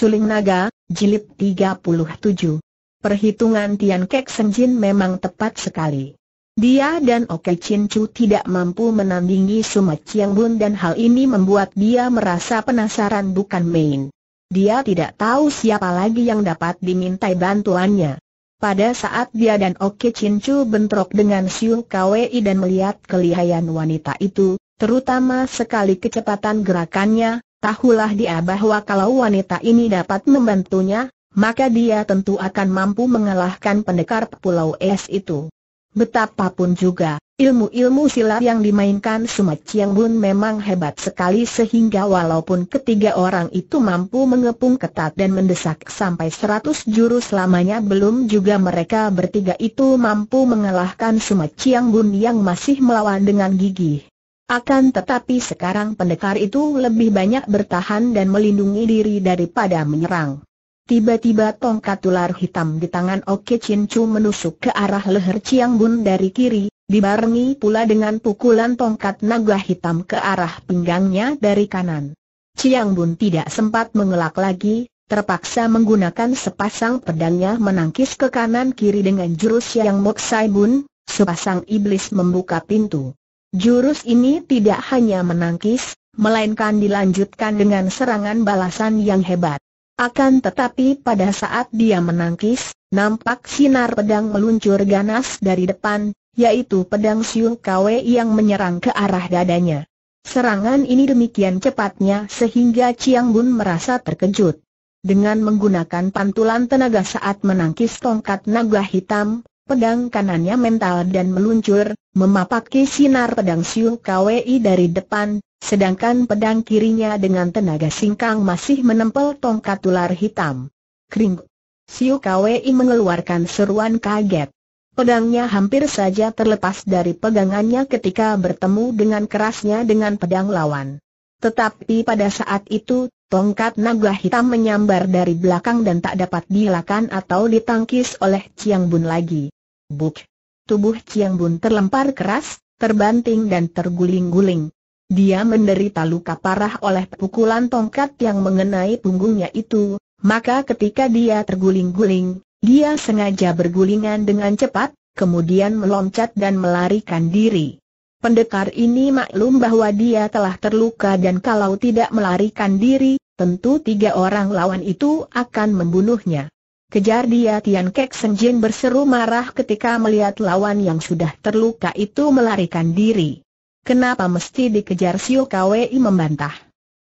Suling Naga, Jilid 37. Perhitungan Tian Kek Senjin memang tepat sekali. Dia dan Oke Chin Chu tidak mampu menandingi Suma Chiang Bun dan hal ini membuat dia merasa penasaran bukan main. Dia tidak tahu siapa lagi yang dapat dimintai bantuannya. Pada saat dia dan Oke Chin Chu bentrok dengan Siu Kwei dan melihat kelihayan wanita itu, terutama sekali kecepatan gerakannya, Tahulah dia bahwa kalau wanita ini dapat membantunya, maka dia tentu akan mampu mengalahkan pendekar Pulau Es itu. Betapapun juga, ilmu-ilmu silat yang dimainkan Sumat Chiang Bun memang hebat sekali sehingga walaupun ketiga orang itu mampu mengepung ketat dan mendesak sampai seratus jurus lamanya belum juga mereka bertiga itu mampu mengalahkan Sumat Chiang Bun yang masih melawan dengan gigih. Akan tetapi sekarang pendekar itu lebih banyak bertahan dan melindungi diri daripada menyerang. Tiba-tiba tongkat ular hitam di tangan Oke Chin Chu menusuk ke arah leher Chiang Bun dari kiri, dibarengi pula dengan pukulan tongkat naga hitam ke arah pinggangnya dari kanan. Chiang Bun tidak sempat mengelak lagi, terpaksa menggunakan sepasang pedangnya menangkis ke kanan kiri dengan jurus yang moksai Bun, sepasang iblis membuka pintu. Jurus ini tidak hanya menangkis, melainkan dilanjutkan dengan serangan balasan yang hebat. Akan tetapi pada saat dia menangkis, nampak sinar pedang meluncur ganas dari depan, yaitu pedang Siung Kwe yang menyerang ke arah dadanya. Serangan ini demikian cepatnya sehingga Chiang Bun merasa terkejut. Dengan menggunakan pantulan tenaga saat menangkis tongkat naga hitam, Pedang kanannya mental dan meluncur, memapaki sinar pedang Siu Kwei dari depan, sedangkan pedang kirinya dengan tenaga singkang masih menempel tongkat ular hitam. Kring! Siu Kwei mengeluarkan seruan kaget. Pedangnya hampir saja terlepas dari pegangannya ketika bertemu dengan kerasnya dengan pedang lawan. Tetapi pada saat itu, tongkat naga hitam menyambar dari belakang dan tak dapat dihilangkan atau ditangkis oleh Chiang Bun lagi. Buk! Tubuh Chiang Bun terlempar keras, terbanting dan terguling-guling. Dia menderita luka parah oleh pukulan tongkat yang mengenai punggungnya itu, maka ketika dia terguling-guling, dia sengaja bergulingan dengan cepat, kemudian meloncat dan melarikan diri. Pendekar ini maklum bahwa dia telah terluka dan kalau tidak melarikan diri, tentu tiga orang lawan itu akan membunuhnya. Kejar dia Tian Kek Senjin berseru marah ketika melihat lawan yang sudah terluka itu melarikan diri. Kenapa mesti dikejar Sio Kwei membantah?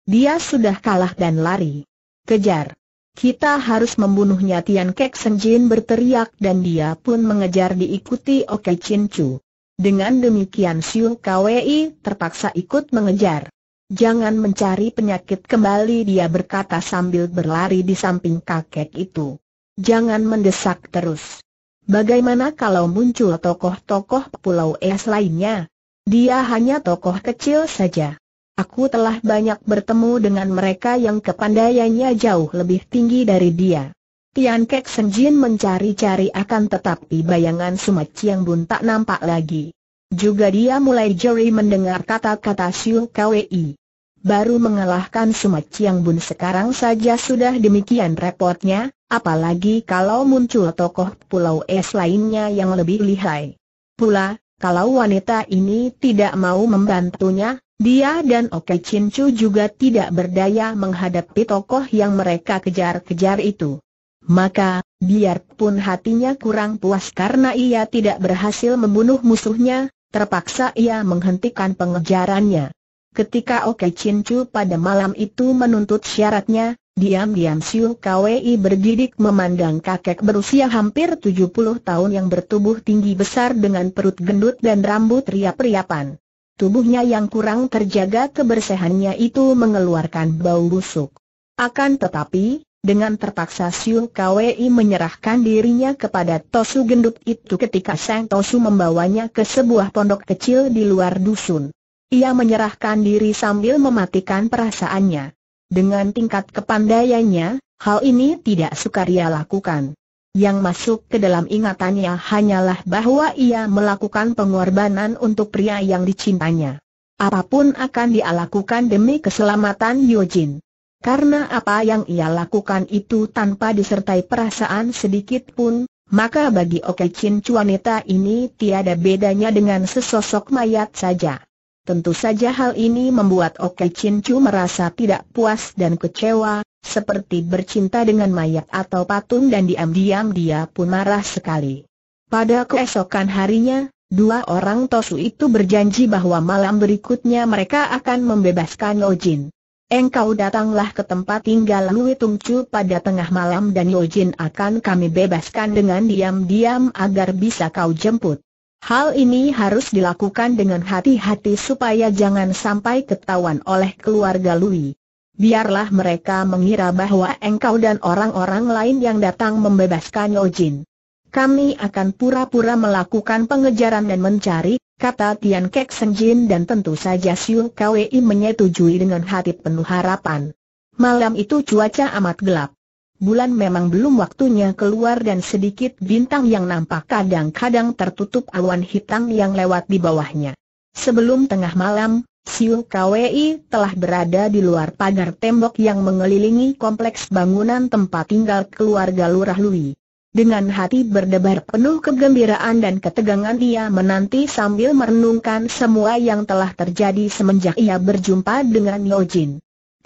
Dia sudah kalah dan lari. Kejar. Kita harus membunuhnya Tian Kek Senjin berteriak dan dia pun mengejar diikuti Oke Chin Chu. Dengan demikian Sio Kwei terpaksa ikut mengejar. Jangan mencari penyakit kembali dia berkata sambil berlari di samping kakek itu. Jangan mendesak terus. Bagaimana kalau muncul tokoh-tokoh Pulau Es lainnya? Dia hanya tokoh kecil saja. Aku telah banyak bertemu dengan mereka yang kepandaiannya jauh lebih tinggi dari dia. Tian Kek Senjin mencari-cari akan tetapi bayangan Sumat yang Bun tak nampak lagi. Juga dia mulai jeri mendengar kata-kata Siu Kwei. Baru mengalahkan Sumat yang Bun sekarang saja sudah demikian repotnya, Apalagi kalau muncul tokoh pulau es lainnya yang lebih lihai. Pula, kalau wanita ini tidak mau membantunya, dia dan Oke Cincu juga tidak berdaya menghadapi tokoh yang mereka kejar-kejar itu. Maka, biarpun hatinya kurang puas karena ia tidak berhasil membunuh musuhnya, terpaksa ia menghentikan pengejarannya. Ketika Oke Cincu pada malam itu menuntut syaratnya, Diam-diam Siu Kwei berdidik memandang kakek berusia hampir 70 tahun yang bertubuh tinggi besar dengan perut gendut dan rambut riap-riapan. Tubuhnya yang kurang terjaga kebersihannya itu mengeluarkan bau busuk. Akan tetapi, dengan terpaksa Siu Kwei menyerahkan dirinya kepada Tosu gendut itu ketika Sang Tosu membawanya ke sebuah pondok kecil di luar dusun. Ia menyerahkan diri sambil mematikan perasaannya. Dengan tingkat kepandaiannya, hal ini tidak sukar ia lakukan. Yang masuk ke dalam ingatannya hanyalah bahwa ia melakukan pengorbanan untuk pria yang dicintanya. Apapun akan dia lakukan demi keselamatan Yojin. Karena apa yang ia lakukan itu tanpa disertai perasaan sedikit pun, maka bagi Okecin wanita ini tiada bedanya dengan sesosok mayat saja. Tentu saja hal ini membuat Oke Chin Chu merasa tidak puas dan kecewa, seperti bercinta dengan mayat atau patung dan diam-diam dia pun marah sekali. Pada keesokan harinya, dua orang Tosu itu berjanji bahwa malam berikutnya mereka akan membebaskan Ojin. Engkau datanglah ke tempat tinggal Lui Tung Chu pada tengah malam dan Jin akan kami bebaskan dengan diam-diam agar bisa kau jemput. Hal ini harus dilakukan dengan hati-hati supaya jangan sampai ketahuan oleh keluarga Lui. Biarlah mereka mengira bahwa engkau dan orang-orang lain yang datang membebaskan Ojin. Kami akan pura-pura melakukan pengejaran dan mencari, kata Tian Kek Senjin dan tentu saja Siu Kwei menyetujui dengan hati penuh harapan. Malam itu cuaca amat gelap bulan memang belum waktunya keluar dan sedikit bintang yang nampak kadang-kadang tertutup awan hitam yang lewat di bawahnya. Sebelum tengah malam, Siu Kwei telah berada di luar pagar tembok yang mengelilingi kompleks bangunan tempat tinggal keluarga Lurah Lui. Dengan hati berdebar penuh kegembiraan dan ketegangan ia menanti sambil merenungkan semua yang telah terjadi semenjak ia berjumpa dengan Yojin.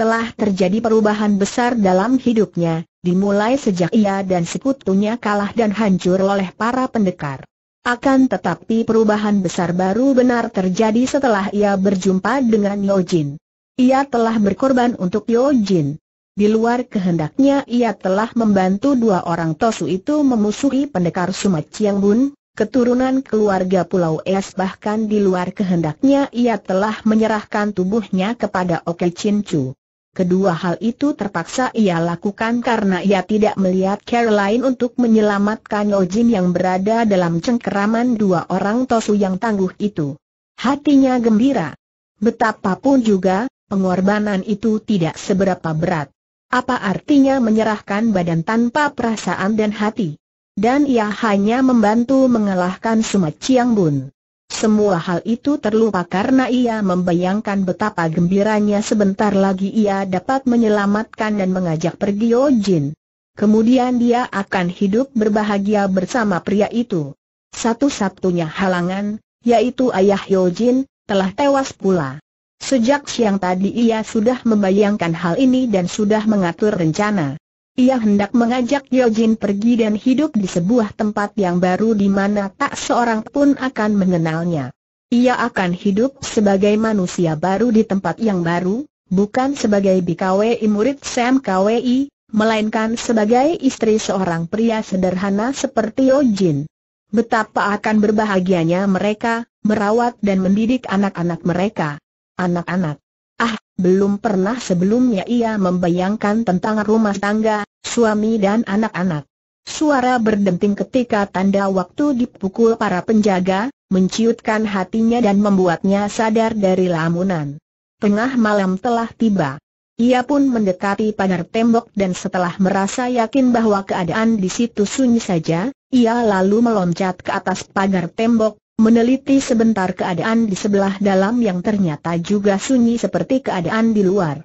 Telah terjadi perubahan besar dalam hidupnya, dimulai sejak ia dan sekutunya kalah dan hancur oleh para pendekar. Akan tetapi perubahan besar baru benar terjadi setelah ia berjumpa dengan Yojin. Ia telah berkorban untuk Yojin. Di luar kehendaknya ia telah membantu dua orang Tosu itu memusuhi pendekar Sumat Chiang Bun, keturunan keluarga Pulau Es bahkan di luar kehendaknya ia telah menyerahkan tubuhnya kepada Oke Chin Chu. Kedua hal itu terpaksa ia lakukan karena ia tidak melihat Caroline untuk menyelamatkan Ojin oh yang berada dalam cengkeraman dua orang tosu yang tangguh itu. Hatinya gembira. Betapapun juga, pengorbanan itu tidak seberapa berat. Apa artinya menyerahkan badan tanpa perasaan dan hati? Dan ia hanya membantu mengalahkan Sumat Chiang Bun. Semua hal itu terlupa karena ia membayangkan betapa gembiranya sebentar lagi ia dapat menyelamatkan dan mengajak pergi Yojin. Oh, Kemudian dia akan hidup berbahagia bersama pria itu. Satu-satunya halangan, yaitu ayah Yojin, telah tewas pula. Sejak siang tadi ia sudah membayangkan hal ini dan sudah mengatur rencana. Ia hendak mengajak Yojin pergi dan hidup di sebuah tempat yang baru di mana tak seorang pun akan mengenalnya. Ia akan hidup sebagai manusia baru di tempat yang baru, bukan sebagai BKWI murid Sam KWI, melainkan sebagai istri seorang pria sederhana seperti Yojin. Betapa akan berbahagianya mereka, merawat dan mendidik anak-anak mereka. Anak-anak belum pernah sebelumnya ia membayangkan tentang rumah tangga, suami dan anak-anak. Suara berdenting ketika tanda waktu dipukul para penjaga, menciutkan hatinya dan membuatnya sadar dari lamunan. Tengah malam telah tiba. Ia pun mendekati pagar tembok dan setelah merasa yakin bahwa keadaan di situ sunyi saja, ia lalu meloncat ke atas pagar tembok, meneliti sebentar keadaan di sebelah dalam yang ternyata juga sunyi seperti keadaan di luar.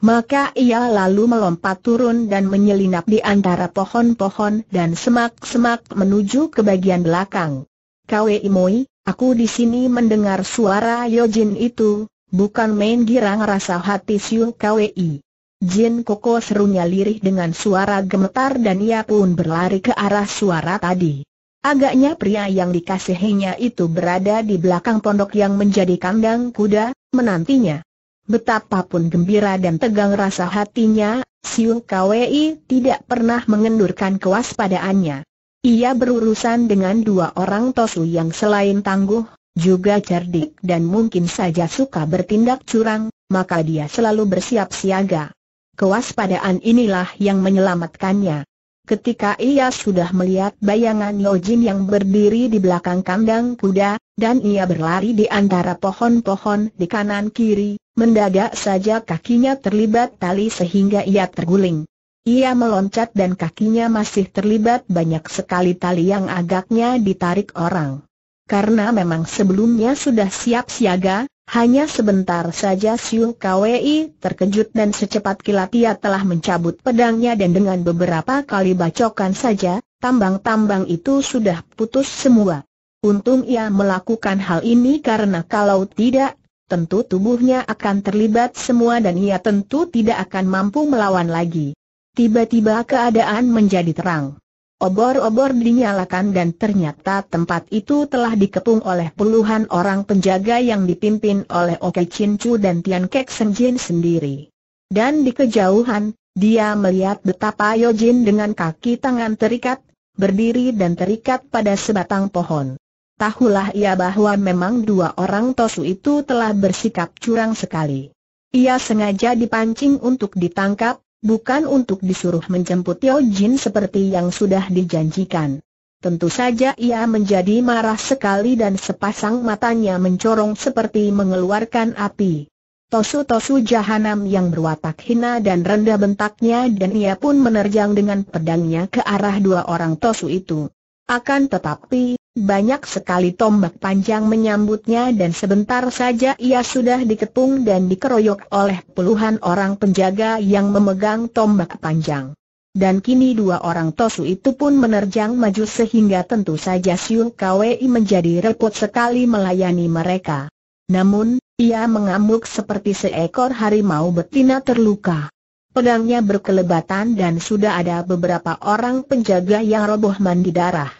Maka ia lalu melompat turun dan menyelinap di antara pohon-pohon dan semak-semak menuju ke bagian belakang. Kwei Moi, aku di sini mendengar suara Yojin itu, bukan main girang rasa hati Siu Kwei. Jin Koko serunya lirih dengan suara gemetar dan ia pun berlari ke arah suara tadi. Agaknya pria yang dikasihinya itu berada di belakang pondok yang menjadi kandang kuda, menantinya. Betapapun gembira dan tegang rasa hatinya, Siu Kwei tidak pernah mengendurkan kewaspadaannya. Ia berurusan dengan dua orang tosu yang selain tangguh, juga cerdik dan mungkin saja suka bertindak curang, maka dia selalu bersiap siaga. Kewaspadaan inilah yang menyelamatkannya. Ketika ia sudah melihat bayangan Yojin yang berdiri di belakang kandang kuda, dan ia berlari di antara pohon-pohon di kanan kiri, mendadak saja kakinya terlibat tali sehingga ia terguling. Ia meloncat dan kakinya masih terlibat banyak sekali tali yang agaknya ditarik orang. Karena memang sebelumnya sudah siap siaga, hanya sebentar saja Siu Kwei terkejut dan secepat kilat ia telah mencabut pedangnya dan dengan beberapa kali bacokan saja, tambang-tambang itu sudah putus semua. Untung ia melakukan hal ini karena kalau tidak, tentu tubuhnya akan terlibat semua dan ia tentu tidak akan mampu melawan lagi. Tiba-tiba keadaan menjadi terang. Obor-obor dinyalakan dan ternyata tempat itu telah dikepung oleh puluhan orang penjaga yang dipimpin oleh Oke Chin Chu dan Tian Kek Sen Jin sendiri. Dan di kejauhan, dia melihat betapa Yojin dengan kaki tangan terikat, berdiri dan terikat pada sebatang pohon. Tahulah ia bahwa memang dua orang Tosu itu telah bersikap curang sekali. Ia sengaja dipancing untuk ditangkap, bukan untuk disuruh menjemput Tio Jin seperti yang sudah dijanjikan. Tentu saja ia menjadi marah sekali dan sepasang matanya mencorong seperti mengeluarkan api. Tosu-tosu jahanam yang berwatak hina dan rendah bentaknya dan ia pun menerjang dengan pedangnya ke arah dua orang tosu itu. Akan tetapi, banyak sekali tombak panjang menyambutnya dan sebentar saja ia sudah dikepung dan dikeroyok oleh puluhan orang penjaga yang memegang tombak panjang. Dan kini dua orang Tosu itu pun menerjang maju sehingga tentu saja Siu Kwei menjadi repot sekali melayani mereka. Namun, ia mengamuk seperti seekor harimau betina terluka. Pedangnya berkelebatan dan sudah ada beberapa orang penjaga yang roboh mandi darah.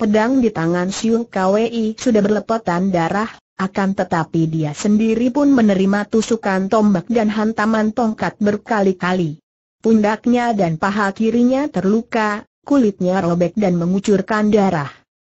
Pedang di tangan Siung Kwi sudah berlepotan darah, akan tetapi dia sendiri pun menerima tusukan tombak dan hantaman tongkat berkali-kali. Pundaknya dan paha kirinya terluka, kulitnya robek dan mengucurkan darah.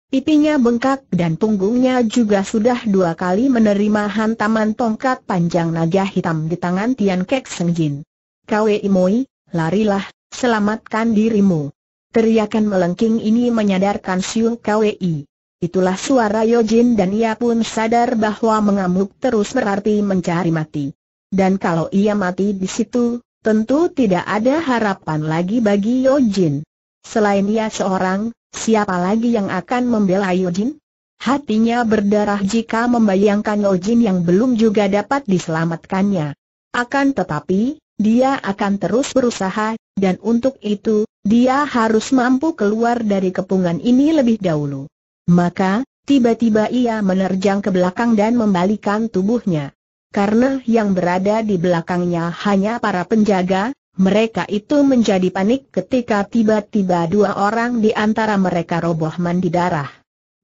Pipinya bengkak dan punggungnya juga sudah dua kali menerima hantaman tongkat panjang naga hitam di tangan Tian Kek Jin. Kwei Moi, larilah, selamatkan dirimu. Teriakan melengking ini menyadarkan Siu Kwei. Itulah suara Yojin dan ia pun sadar bahwa mengamuk terus berarti mencari mati. Dan kalau ia mati di situ, tentu tidak ada harapan lagi bagi Yojin. Selain ia seorang, siapa lagi yang akan membela Yojin? Hatinya berdarah jika membayangkan Yojin yang belum juga dapat diselamatkannya. Akan tetapi, dia akan terus berusaha, dan untuk itu, dia harus mampu keluar dari kepungan ini lebih dahulu. Maka, tiba-tiba ia menerjang ke belakang dan membalikan tubuhnya. Karena yang berada di belakangnya hanya para penjaga, mereka itu menjadi panik ketika tiba-tiba dua orang di antara mereka roboh mandi darah.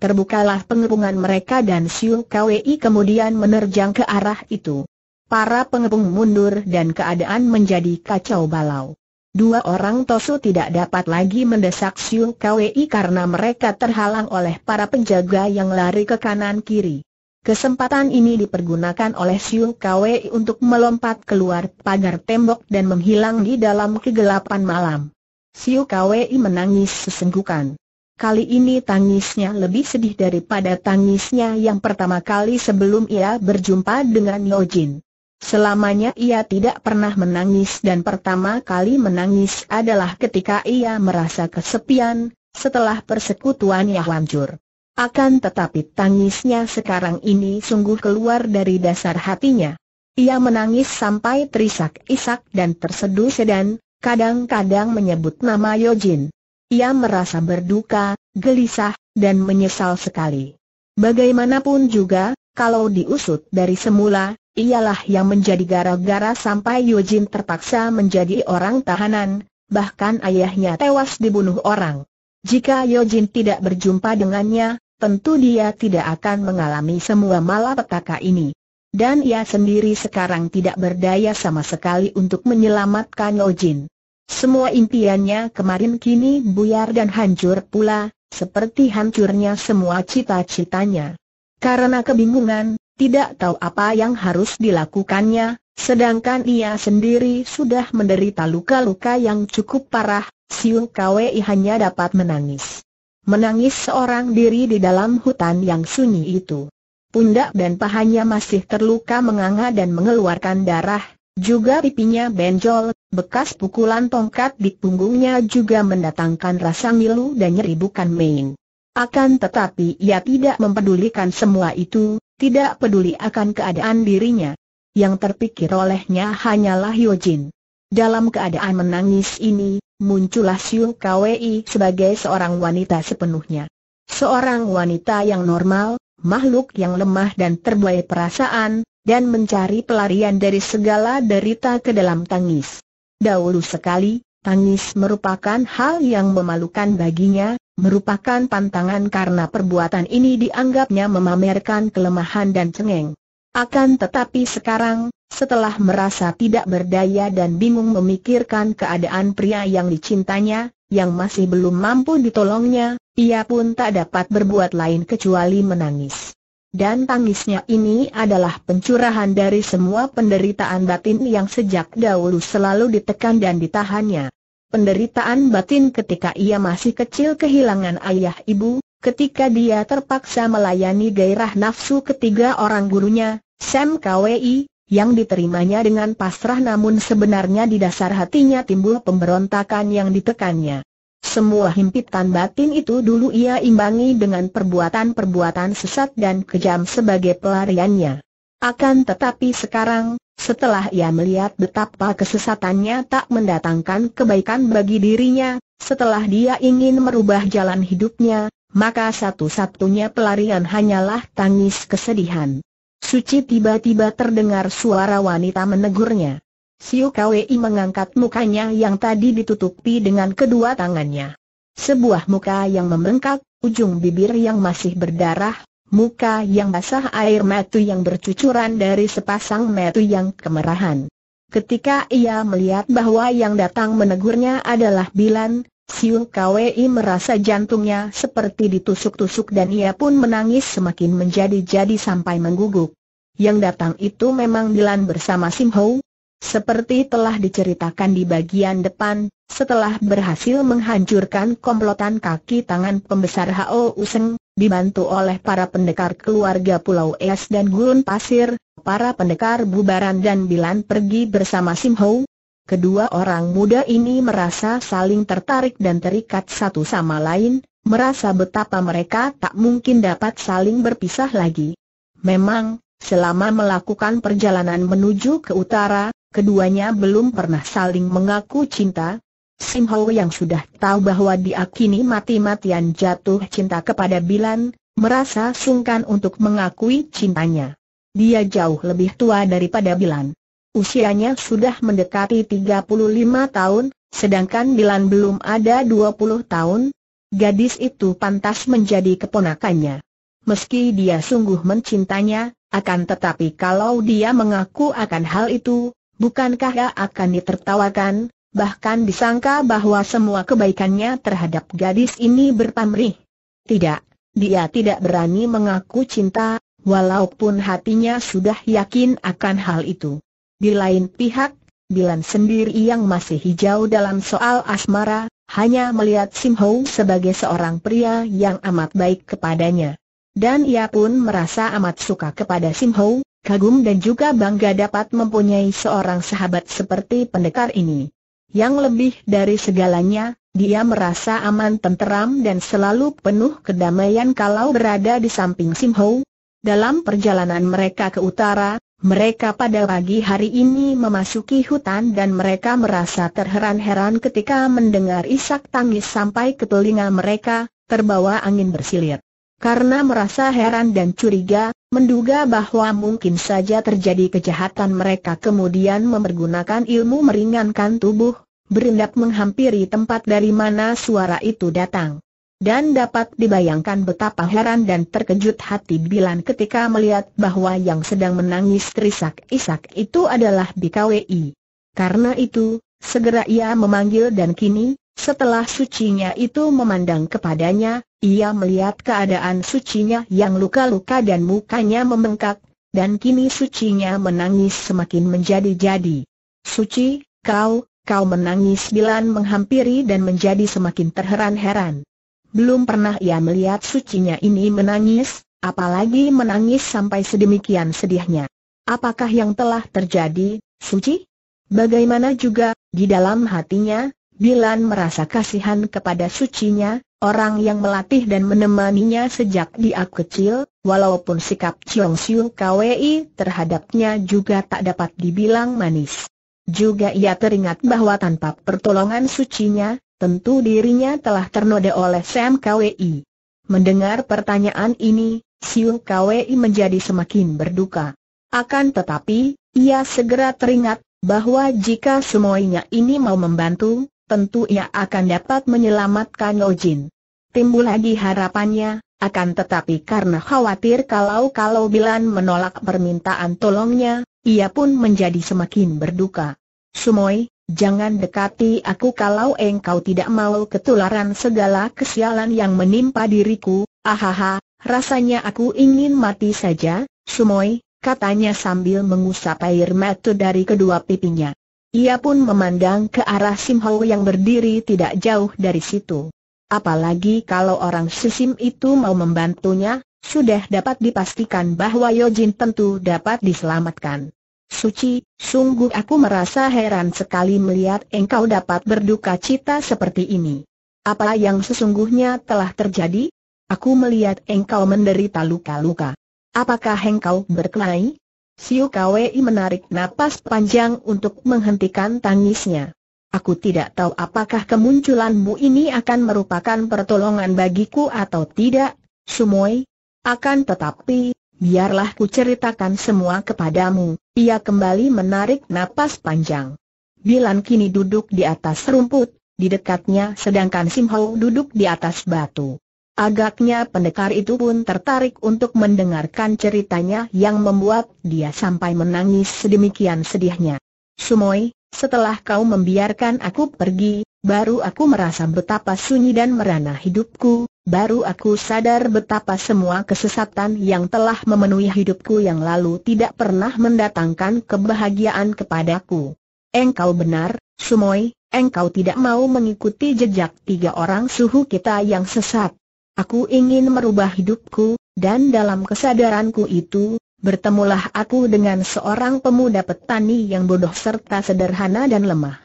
Terbukalah pengepungan mereka dan Siu Kwi kemudian menerjang ke arah itu para pengepung mundur dan keadaan menjadi kacau balau. Dua orang Tosu tidak dapat lagi mendesak Siung Kwei karena mereka terhalang oleh para penjaga yang lari ke kanan kiri. Kesempatan ini dipergunakan oleh Siung Kwei untuk melompat keluar pagar tembok dan menghilang di dalam kegelapan malam. Siung Kwei menangis sesenggukan. Kali ini tangisnya lebih sedih daripada tangisnya yang pertama kali sebelum ia berjumpa dengan Niojin. Selamanya ia tidak pernah menangis dan pertama kali menangis adalah ketika ia merasa kesepian, setelah persekutuannya hancur. Akan tetapi tangisnya sekarang ini sungguh keluar dari dasar hatinya. Ia menangis sampai terisak-isak dan terseduh sedan, kadang-kadang menyebut nama Yojin. Ia merasa berduka, gelisah, dan menyesal sekali. Bagaimanapun juga, kalau diusut dari semula, ialah yang menjadi gara-gara sampai Yojin terpaksa menjadi orang tahanan, bahkan ayahnya tewas dibunuh orang. Jika Yojin tidak berjumpa dengannya, tentu dia tidak akan mengalami semua malapetaka ini. Dan ia sendiri sekarang tidak berdaya sama sekali untuk menyelamatkan Yojin. Semua impiannya kemarin kini buyar dan hancur pula, seperti hancurnya semua cita-citanya. Karena kebingungan, tidak tahu apa yang harus dilakukannya, sedangkan ia sendiri sudah menderita luka-luka yang cukup parah, Siung Kwei hanya dapat menangis. Menangis seorang diri di dalam hutan yang sunyi itu. Pundak dan pahanya masih terluka menganga dan mengeluarkan darah, juga pipinya benjol, bekas pukulan tongkat di punggungnya juga mendatangkan rasa ngilu dan nyeri bukan main. Akan tetapi ia tidak mempedulikan semua itu, tidak peduli akan keadaan dirinya. Yang terpikir olehnya hanyalah Yojin. Dalam keadaan menangis ini, muncullah Siu Kwei sebagai seorang wanita sepenuhnya. Seorang wanita yang normal, makhluk yang lemah dan terbuai perasaan, dan mencari pelarian dari segala derita ke dalam tangis. Dahulu sekali, tangis merupakan hal yang memalukan baginya, merupakan pantangan karena perbuatan ini dianggapnya memamerkan kelemahan dan cengeng. Akan tetapi sekarang, setelah merasa tidak berdaya dan bingung memikirkan keadaan pria yang dicintanya, yang masih belum mampu ditolongnya, ia pun tak dapat berbuat lain kecuali menangis. Dan tangisnya ini adalah pencurahan dari semua penderitaan batin yang sejak dahulu selalu ditekan dan ditahannya penderitaan batin ketika ia masih kecil kehilangan ayah ibu, ketika dia terpaksa melayani gairah nafsu ketiga orang gurunya, Sam KWI, yang diterimanya dengan pasrah namun sebenarnya di dasar hatinya timbul pemberontakan yang ditekannya. Semua himpitan batin itu dulu ia imbangi dengan perbuatan-perbuatan sesat dan kejam sebagai pelariannya. Akan tetapi sekarang, setelah ia melihat betapa kesesatannya tak mendatangkan kebaikan bagi dirinya, setelah dia ingin merubah jalan hidupnya, maka satu-satunya pelarian hanyalah tangis kesedihan. Suci tiba-tiba terdengar suara wanita menegurnya. Siu Kwei mengangkat mukanya yang tadi ditutupi dengan kedua tangannya. Sebuah muka yang membengkak, ujung bibir yang masih berdarah, muka yang basah air mata yang bercucuran dari sepasang mata yang kemerahan. Ketika ia melihat bahwa yang datang menegurnya adalah Bilan, Siung Kwei merasa jantungnya seperti ditusuk-tusuk dan ia pun menangis semakin menjadi-jadi sampai mengguguk. Yang datang itu memang Bilan bersama Sim Ho. Seperti telah diceritakan di bagian depan, setelah berhasil menghancurkan komplotan kaki tangan pembesar Hao Useng, Dibantu oleh para pendekar keluarga Pulau Es dan Gurun Pasir, para pendekar Bubaran dan Bilan pergi bersama Sim Kedua orang muda ini merasa saling tertarik dan terikat satu sama lain, merasa betapa mereka tak mungkin dapat saling berpisah lagi. Memang, selama melakukan perjalanan menuju ke utara, keduanya belum pernah saling mengaku cinta, Sim Ho yang sudah tahu bahwa dia kini mati-matian jatuh cinta kepada Bilan, merasa sungkan untuk mengakui cintanya. Dia jauh lebih tua daripada Bilan. Usianya sudah mendekati 35 tahun, sedangkan Bilan belum ada 20 tahun. Gadis itu pantas menjadi keponakannya. Meski dia sungguh mencintanya, akan tetapi kalau dia mengaku akan hal itu, bukankah dia akan ditertawakan, bahkan disangka bahwa semua kebaikannya terhadap gadis ini berpamrih. Tidak, dia tidak berani mengaku cinta, walaupun hatinya sudah yakin akan hal itu. Di lain pihak, Bilan sendiri yang masih hijau dalam soal asmara, hanya melihat Sim Ho sebagai seorang pria yang amat baik kepadanya. Dan ia pun merasa amat suka kepada Sim Ho, kagum dan juga bangga dapat mempunyai seorang sahabat seperti pendekar ini. Yang lebih dari segalanya, dia merasa aman tenteram dan selalu penuh kedamaian kalau berada di samping Sim Ho. Dalam perjalanan mereka ke utara, mereka pada pagi hari ini memasuki hutan dan mereka merasa terheran-heran ketika mendengar isak tangis sampai ke telinga mereka, terbawa angin bersilir. Karena merasa heran dan curiga, menduga bahwa mungkin saja terjadi kejahatan mereka kemudian memergunakan ilmu meringankan tubuh, berendap menghampiri tempat dari mana suara itu datang. Dan dapat dibayangkan betapa heran dan terkejut hati Bilan ketika melihat bahwa yang sedang menangis terisak-isak itu adalah BKWI. Karena itu, segera ia memanggil dan kini, setelah sucinya itu memandang kepadanya, ia melihat keadaan sucinya yang luka-luka dan mukanya membengkak, dan kini sucinya menangis semakin menjadi-jadi. Suci, kau, kau menangis Bilan menghampiri dan menjadi semakin terheran-heran. Belum pernah ia melihat sucinya ini menangis, apalagi menangis sampai sedemikian sedihnya. Apakah yang telah terjadi, Suci? Bagaimana juga, di dalam hatinya, Bilan merasa kasihan kepada sucinya, Orang yang melatih dan menemaninya sejak dia kecil, walaupun sikap Chiong Siu Kwei terhadapnya juga tak dapat dibilang manis. Juga ia teringat bahwa tanpa pertolongan sucinya, tentu dirinya telah ternoda oleh Sam Kwei. Mendengar pertanyaan ini, Siu Kwei menjadi semakin berduka. Akan tetapi, ia segera teringat bahwa jika semuanya ini mau membantu, tentu ia akan dapat menyelamatkan Ojin. Timbul lagi harapannya, akan tetapi karena khawatir kalau-kalau Bilan menolak permintaan tolongnya, ia pun menjadi semakin berduka. Sumoy, jangan dekati aku kalau engkau tidak mau ketularan segala kesialan yang menimpa diriku, ahaha, rasanya aku ingin mati saja, Sumoy, katanya sambil mengusap air mata dari kedua pipinya. Ia pun memandang ke arah Sim Hau yang berdiri tidak jauh dari situ. Apalagi kalau orang Sisim itu mau membantunya, sudah dapat dipastikan bahwa Yojin tentu dapat diselamatkan. Suci, sungguh aku merasa heran sekali melihat engkau dapat berduka cita seperti ini. Apa yang sesungguhnya telah terjadi? Aku melihat engkau menderita luka-luka. Apakah engkau berkelahi? Siu Kwei menarik napas panjang untuk menghentikan tangisnya. Aku tidak tahu apakah kemunculanmu ini akan merupakan pertolongan bagiku atau tidak, Sumoi. Akan tetapi, biarlah ku ceritakan semua kepadamu. Ia kembali menarik napas panjang. Bilan kini duduk di atas rumput, di dekatnya sedangkan Sim duduk di atas batu. Agaknya pendekar itu pun tertarik untuk mendengarkan ceritanya yang membuat dia sampai menangis sedemikian sedihnya. Sumoi, setelah kau membiarkan aku pergi, baru aku merasa betapa sunyi dan merana hidupku, baru aku sadar betapa semua kesesatan yang telah memenuhi hidupku yang lalu tidak pernah mendatangkan kebahagiaan kepadaku. Engkau benar, Sumoi, engkau tidak mau mengikuti jejak tiga orang suhu kita yang sesat. Aku ingin merubah hidupku, dan dalam kesadaranku itu, bertemulah aku dengan seorang pemuda petani yang bodoh serta sederhana dan lemah.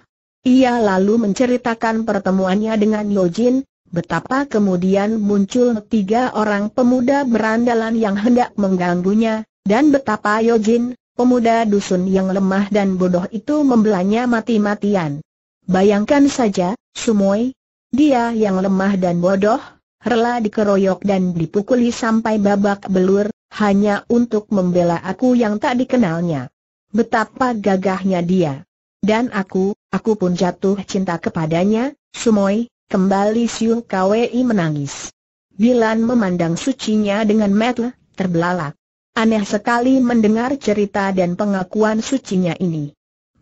Ia lalu menceritakan pertemuannya dengan Yojin, betapa kemudian muncul tiga orang pemuda berandalan yang hendak mengganggunya, dan betapa Yojin, pemuda dusun yang lemah dan bodoh itu membelanya mati-matian. Bayangkan saja, Sumoy, dia yang lemah dan bodoh, rela dikeroyok dan dipukuli sampai babak belur, hanya untuk membela aku yang tak dikenalnya. Betapa gagahnya dia. Dan aku, aku pun jatuh cinta kepadanya, Sumoy, kembali Siu Kwei menangis. Bilan memandang sucinya dengan metel, terbelalak. Aneh sekali mendengar cerita dan pengakuan sucinya ini.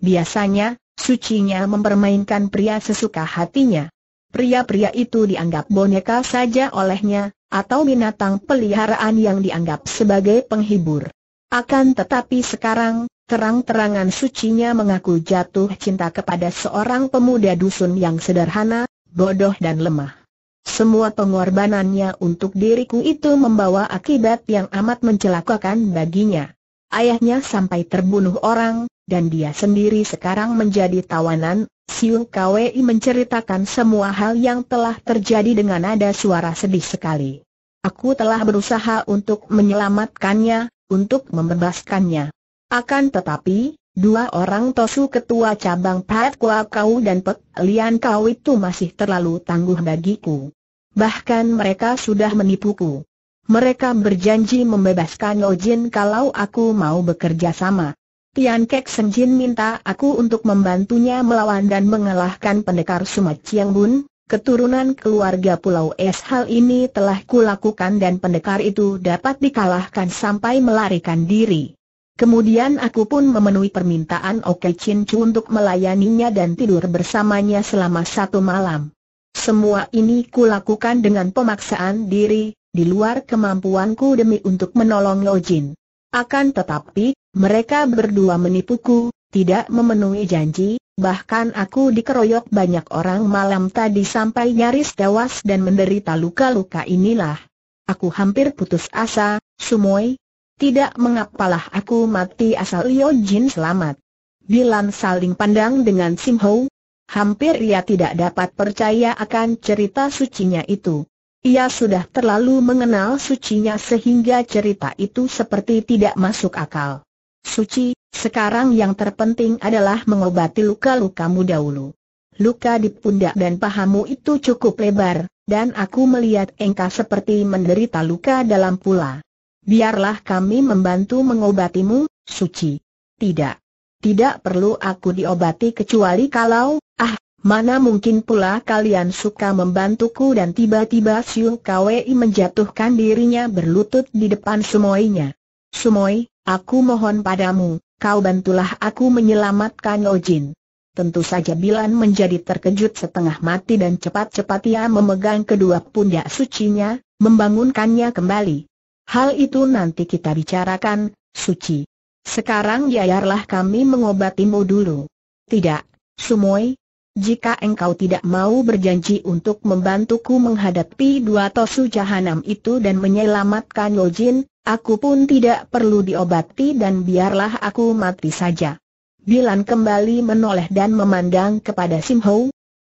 Biasanya, sucinya mempermainkan pria sesuka hatinya pria-pria itu dianggap boneka saja olehnya, atau binatang peliharaan yang dianggap sebagai penghibur. Akan tetapi sekarang, terang-terangan sucinya mengaku jatuh cinta kepada seorang pemuda dusun yang sederhana, bodoh dan lemah. Semua pengorbanannya untuk diriku itu membawa akibat yang amat mencelakakan baginya. Ayahnya sampai terbunuh orang, dan dia sendiri sekarang menjadi tawanan Siung Kwei menceritakan semua hal yang telah terjadi dengan nada suara sedih sekali. Aku telah berusaha untuk menyelamatkannya, untuk membebaskannya. Akan tetapi, dua orang Tosu Ketua Cabang Pat Kua Kau dan Pek Lian Kau itu masih terlalu tangguh bagiku. Bahkan mereka sudah menipuku. Mereka berjanji membebaskan Ojin kalau aku mau bekerja sama. Tian Kek Sen minta aku untuk membantunya melawan dan mengalahkan pendekar Sumat Chiang Bun, keturunan keluarga Pulau Es hal ini telah kulakukan dan pendekar itu dapat dikalahkan sampai melarikan diri. Kemudian aku pun memenuhi permintaan Oke Chin Chu untuk melayaninya dan tidur bersamanya selama satu malam. Semua ini kulakukan dengan pemaksaan diri, di luar kemampuanku demi untuk menolong Lo Jin. Akan tetapi, mereka berdua menipuku, tidak memenuhi janji, bahkan aku dikeroyok banyak orang malam tadi sampai nyaris tewas dan menderita luka-luka inilah. Aku hampir putus asa, Sumoy. Tidak mengapalah aku mati asal Yojin Jin selamat. Dilan saling pandang dengan Sim Ho. Hampir ia tidak dapat percaya akan cerita sucinya itu. Ia sudah terlalu mengenal sucinya sehingga cerita itu seperti tidak masuk akal. Suci, sekarang yang terpenting adalah mengobati luka-lukamu dahulu. Luka di pundak dan pahamu itu cukup lebar, dan aku melihat engkau seperti menderita luka dalam pula. Biarlah kami membantu mengobatimu, Suci. Tidak. Tidak perlu aku diobati kecuali kalau, ah, Mana mungkin pula kalian suka membantuku dan tiba-tiba Siu Kwei menjatuhkan dirinya berlutut di depan Sumoinya. Sumoi, aku mohon padamu, kau bantulah aku menyelamatkan Ojin. Tentu saja Bilan menjadi terkejut setengah mati dan cepat-cepat ia memegang kedua pundak sucinya, membangunkannya kembali. Hal itu nanti kita bicarakan, Suci. Sekarang biarlah kami mengobatimu dulu. Tidak, Sumoi, jika engkau tidak mau berjanji untuk membantuku menghadapi dua tosu jahanam itu dan menyelamatkan Yojin, aku pun tidak perlu diobati dan biarlah aku mati saja. Bilan kembali menoleh dan memandang kepada Sim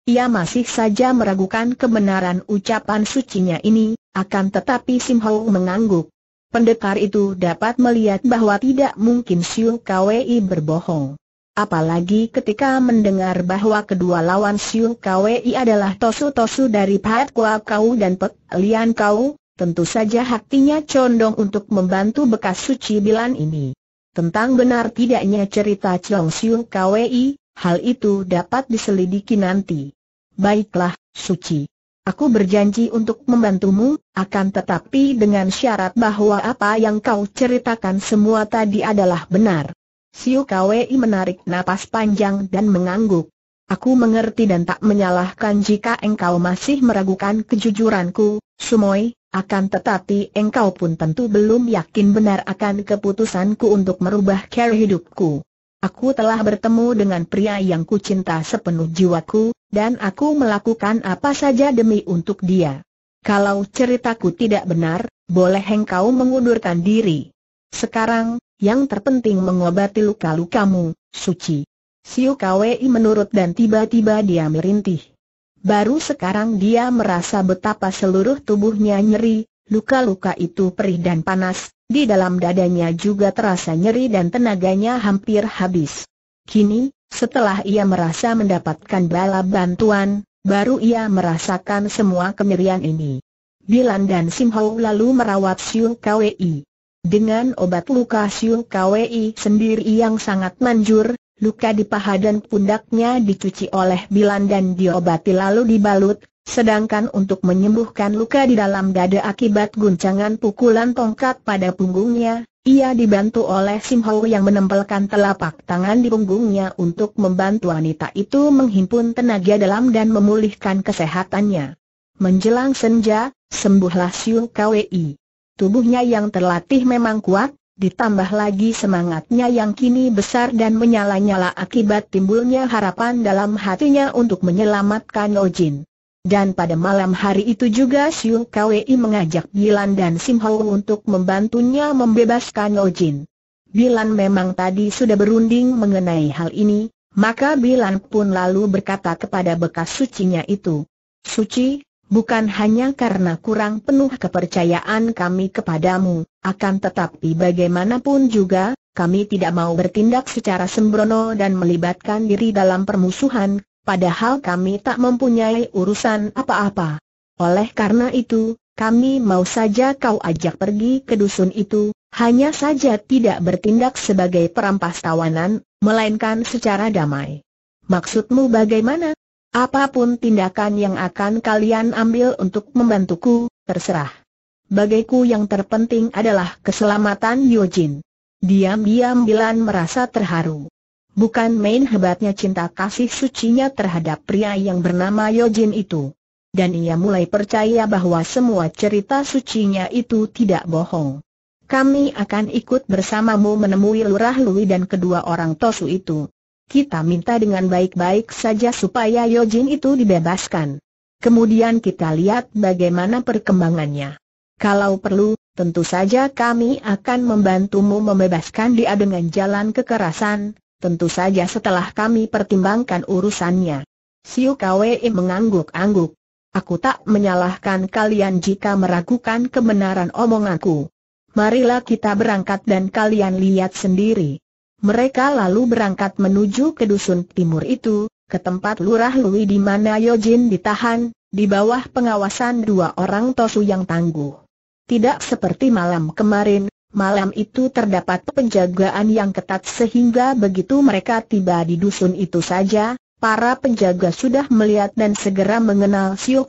Ia masih saja meragukan kebenaran ucapan sucinya ini, akan tetapi Sim mengangguk. Pendekar itu dapat melihat bahwa tidak mungkin Siu Kwei berbohong. Apalagi ketika mendengar bahwa kedua lawan Siung Kwei adalah tosu-tosu dari Pahat Kua Kau dan Pek Lian Kau, tentu saja hatinya condong untuk membantu bekas suci bilan ini. Tentang benar tidaknya cerita Chong Siung Kwei, hal itu dapat diselidiki nanti. Baiklah, suci. Aku berjanji untuk membantumu, akan tetapi dengan syarat bahwa apa yang kau ceritakan semua tadi adalah benar. Siu Kwei menarik napas panjang dan mengangguk. Aku mengerti dan tak menyalahkan jika engkau masih meragukan kejujuranku, Sumoi, akan tetapi engkau pun tentu belum yakin benar akan keputusanku untuk merubah cara hidupku. Aku telah bertemu dengan pria yang kucinta sepenuh jiwaku, dan aku melakukan apa saja demi untuk dia. Kalau ceritaku tidak benar, boleh engkau mengundurkan diri. Sekarang, yang terpenting mengobati luka-lukamu, suci. Siu Kwei menurut dan tiba-tiba dia merintih. Baru sekarang dia merasa betapa seluruh tubuhnya nyeri, luka-luka itu perih dan panas, di dalam dadanya juga terasa nyeri dan tenaganya hampir habis. Kini, setelah ia merasa mendapatkan bala bantuan, baru ia merasakan semua kemirian ini. Bilan dan Sim lalu merawat Siu Kwei. Dengan obat luka siung KWI sendiri yang sangat manjur, luka di paha dan pundaknya dicuci oleh bilan dan diobati lalu dibalut, sedangkan untuk menyembuhkan luka di dalam dada akibat guncangan pukulan tongkat pada punggungnya, ia dibantu oleh Sim Hau yang menempelkan telapak tangan di punggungnya untuk membantu wanita itu menghimpun tenaga dalam dan memulihkan kesehatannya. Menjelang senja, sembuhlah siung KWI. Tubuhnya yang terlatih memang kuat, ditambah lagi semangatnya yang kini besar dan menyala-nyala akibat timbulnya harapan dalam hatinya untuk menyelamatkan Ojin. Oh dan pada malam hari itu juga Siu Kwei mengajak Bilan dan Sim untuk membantunya membebaskan Ojin. Oh Bilan memang tadi sudah berunding mengenai hal ini, maka Bilan pun lalu berkata kepada bekas sucinya itu, Suci, bukan hanya karena kurang penuh kepercayaan kami kepadamu, akan tetapi bagaimanapun juga, kami tidak mau bertindak secara sembrono dan melibatkan diri dalam permusuhan, padahal kami tak mempunyai urusan apa-apa. Oleh karena itu, kami mau saja kau ajak pergi ke dusun itu, hanya saja tidak bertindak sebagai perampas tawanan, melainkan secara damai. Maksudmu bagaimana? Apapun tindakan yang akan kalian ambil untuk membantuku, terserah. Bagiku yang terpenting adalah keselamatan Yojin. Diam-diam Bilan merasa terharu. Bukan main hebatnya cinta kasih sucinya terhadap pria yang bernama Yojin itu. Dan ia mulai percaya bahwa semua cerita sucinya itu tidak bohong. Kami akan ikut bersamamu menemui Lurah Lui dan kedua orang Tosu itu kita minta dengan baik-baik saja supaya Yojin itu dibebaskan. Kemudian kita lihat bagaimana perkembangannya. Kalau perlu, tentu saja kami akan membantumu membebaskan dia dengan jalan kekerasan, tentu saja setelah kami pertimbangkan urusannya. Siu Kwei mengangguk-angguk. Aku tak menyalahkan kalian jika meragukan kebenaran omonganku. Marilah kita berangkat dan kalian lihat sendiri. Mereka lalu berangkat menuju ke dusun timur itu, ke tempat Lurah Lui di mana Yojin ditahan, di bawah pengawasan dua orang Tosu yang tangguh. Tidak seperti malam kemarin, malam itu terdapat penjagaan yang ketat sehingga begitu mereka tiba di dusun itu saja, para penjaga sudah melihat dan segera mengenal Sio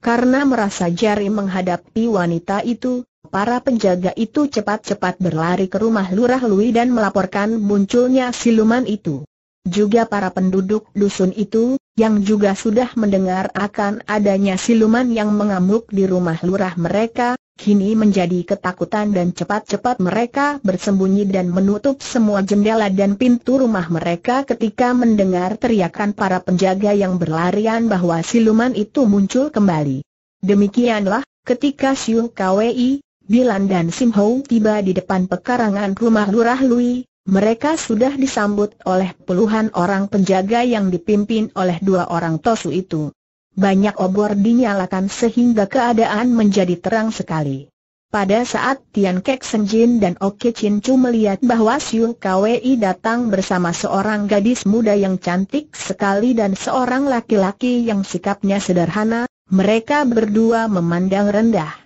Karena merasa jari menghadapi wanita itu, Para penjaga itu cepat-cepat berlari ke rumah Lurah Lui dan melaporkan munculnya siluman itu. Juga para penduduk dusun itu, yang juga sudah mendengar akan adanya siluman yang mengamuk di rumah lurah mereka, kini menjadi ketakutan dan cepat-cepat mereka bersembunyi dan menutup semua jendela dan pintu rumah mereka ketika mendengar teriakan para penjaga yang berlarian bahwa siluman itu muncul kembali. Demikianlah, ketika Siu Kwei, Bilan dan Sim Hou tiba di depan pekarangan rumah Lurah Lui, mereka sudah disambut oleh puluhan orang penjaga yang dipimpin oleh dua orang tosu itu. Banyak obor dinyalakan sehingga keadaan menjadi terang sekali. Pada saat Tian Kek Senjin dan Oke Chin Chu melihat bahwa Siu Kwei datang bersama seorang gadis muda yang cantik sekali dan seorang laki-laki yang sikapnya sederhana, mereka berdua memandang rendah.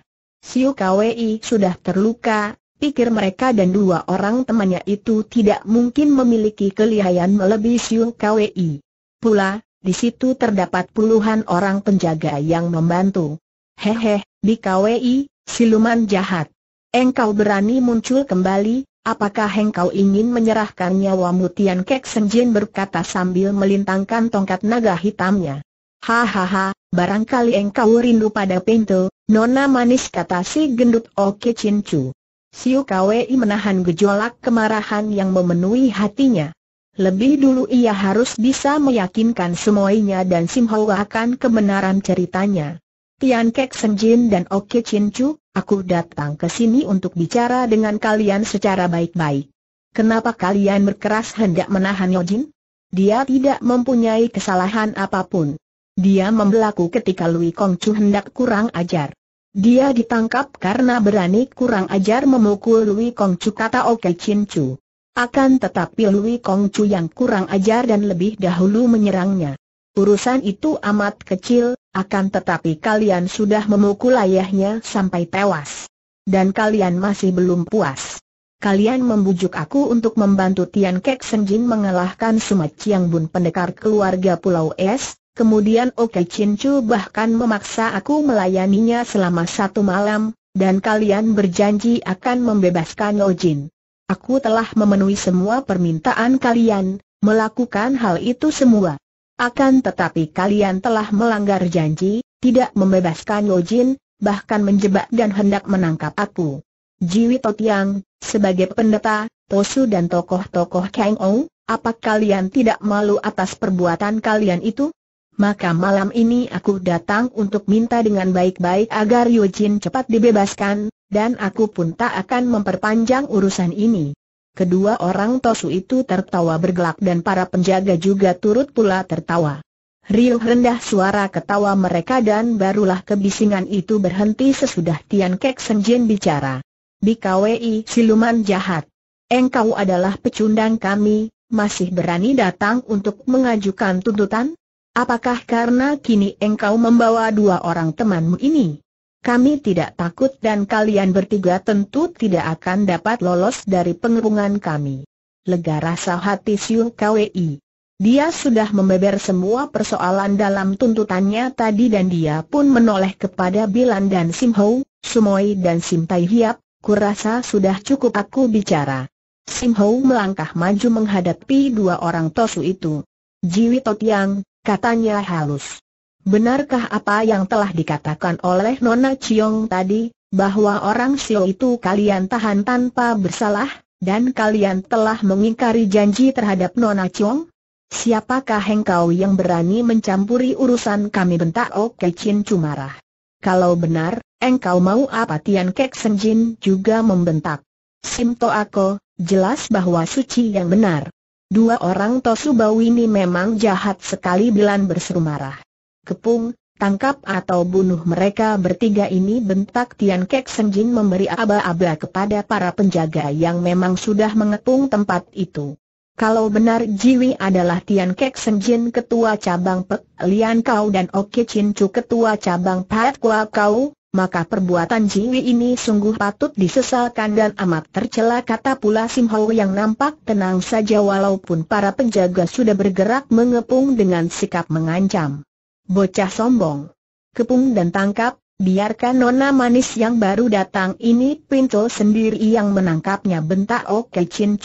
Siu Kwi sudah terluka, pikir mereka dan dua orang temannya itu tidak mungkin memiliki kelihayan melebihi Siu Kwi. Pula, di situ terdapat puluhan orang penjaga yang membantu. Hehe, di Kwi, siluman jahat. Engkau berani muncul kembali, apakah engkau ingin menyerahkan nyawamu Tian Kek Senjin berkata sambil melintangkan tongkat naga hitamnya. Hahaha, barangkali engkau rindu pada pintu, nona manis kata si gendut Oke Cincu. Siu Kwei menahan gejolak kemarahan yang memenuhi hatinya. Lebih dulu ia harus bisa meyakinkan semuanya dan Sim Hau akan kebenaran ceritanya. Tian Kek Senjin dan Oke Cincu, aku datang ke sini untuk bicara dengan kalian secara baik-baik. Kenapa kalian berkeras hendak menahan Yojin? Dia tidak mempunyai kesalahan apapun. Dia membelaku ketika Lui Kong Chu hendak kurang ajar. Dia ditangkap karena berani kurang ajar memukul Lui Kong Chu kata Oke Chin Chu. Akan tetapi Lui Kong Chu yang kurang ajar dan lebih dahulu menyerangnya. Urusan itu amat kecil, akan tetapi kalian sudah memukul ayahnya sampai tewas. Dan kalian masih belum puas. Kalian membujuk aku untuk membantu Tian Kek Senjin mengalahkan Sumat Chiang Bun pendekar keluarga Pulau Es, Kemudian Oke Cincu bahkan memaksa aku melayaninya selama satu malam, dan kalian berjanji akan membebaskan Ojin. Aku telah memenuhi semua permintaan kalian, melakukan hal itu semua. Akan tetapi kalian telah melanggar janji, tidak membebaskan Ojin, bahkan menjebak dan hendak menangkap aku. Jiwi Totiang, sebagai pendeta, Tosu dan tokoh-tokoh Kang Ou, apa kalian tidak malu atas perbuatan kalian itu? maka malam ini aku datang untuk minta dengan baik-baik agar Yujin cepat dibebaskan, dan aku pun tak akan memperpanjang urusan ini. Kedua orang Tosu itu tertawa bergelak dan para penjaga juga turut pula tertawa. Riuh rendah suara ketawa mereka dan barulah kebisingan itu berhenti sesudah Tian Kek Senjin bicara. BKWI siluman jahat. Engkau adalah pecundang kami, masih berani datang untuk mengajukan tuntutan? Apakah karena kini engkau membawa dua orang temanmu ini? Kami tidak takut dan kalian bertiga tentu tidak akan dapat lolos dari pengepungan kami. Lega rasa hati Siu KWI. Dia sudah membeber semua persoalan dalam tuntutannya tadi dan dia pun menoleh kepada Bilan dan Sim Ho, Sumoi dan Sim Tai Hiap, kurasa sudah cukup aku bicara. Sim Ho melangkah maju menghadapi dua orang tosu itu. Jiwi Totiang, Katanya halus. Benarkah apa yang telah dikatakan oleh Nona Chiong tadi, bahwa orang Sio itu kalian tahan tanpa bersalah, dan kalian telah mengingkari janji terhadap Nona Chiong? Siapakah engkau yang berani mencampuri urusan kami bentak Oke Chin Cumarah? Kalau benar, engkau mau apa Tian Kek Senjin juga membentak. Simto Ako, jelas bahwa suci yang benar. Dua orang Bau ini memang jahat sekali Bilan berseru marah. Kepung, tangkap atau bunuh mereka bertiga ini bentak Tian Kek Senjin memberi aba-aba kepada para penjaga yang memang sudah mengepung tempat itu. Kalau benar Jiwi adalah Tian Kek Senjin ketua cabang Pek Lian Kau dan Oke Chin Chu ketua cabang Pat Kua Kau, maka perbuatan Jiwi ini sungguh patut disesalkan dan amat tercela kata pula Sim Hau yang nampak tenang saja walaupun para penjaga sudah bergerak mengepung dengan sikap mengancam. Bocah sombong. Kepung dan tangkap, biarkan nona manis yang baru datang ini pintu sendiri yang menangkapnya bentak Oke Chin